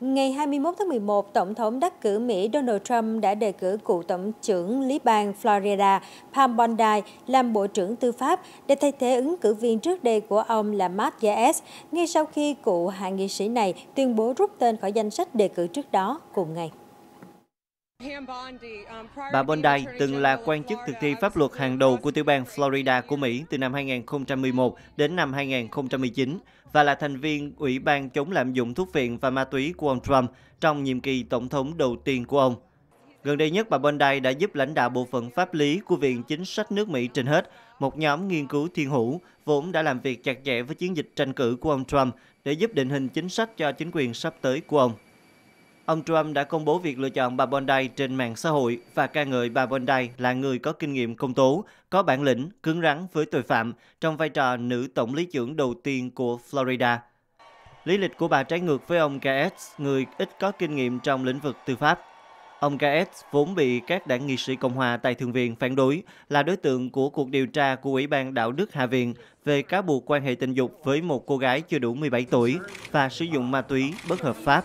ngày 21 tháng 11, Tổng thống đắc cử Mỹ Donald Trump đã đề cử cựu Tổng trưởng lý bang Florida Pam Bondi làm Bộ trưởng Tư pháp để thay thế ứng cử viên trước đây của ông là Matt Gaetz, ngay sau khi cựu hạ nghị sĩ này tuyên bố rút tên khỏi danh sách đề cử trước đó cùng ngày. Bà Bondi từng là quan chức thực thi pháp luật hàng đầu của tiểu bang Florida của Mỹ từ năm 2011 đến năm 2019 và là thành viên Ủy ban chống lạm dụng thuốc viện và ma túy của ông Trump trong nhiệm kỳ tổng thống đầu tiên của ông. Gần đây nhất, bà Bondi đã giúp lãnh đạo bộ phận pháp lý của Viện Chính sách nước Mỹ trên hết, một nhóm nghiên cứu thiên hữu vốn đã làm việc chặt chẽ với chiến dịch tranh cử của ông Trump để giúp định hình chính sách cho chính quyền sắp tới của ông ông Trump đã công bố việc lựa chọn bà Bondi trên mạng xã hội và ca ngợi bà Bondi là người có kinh nghiệm công tố, có bản lĩnh, cứng rắn với tội phạm trong vai trò nữ tổng lý trưởng đầu tiên của Florida. Lý lịch của bà trái ngược với ông Gaetz, người ít có kinh nghiệm trong lĩnh vực tư pháp. Ông Gaetz vốn bị các đảng nghị sĩ Cộng hòa tại Thượng viện phản đối là đối tượng của cuộc điều tra của Ủy ban Đạo đức Hạ viện về cáo buộc quan hệ tình dục với một cô gái chưa đủ 17 tuổi và sử dụng ma túy bất hợp pháp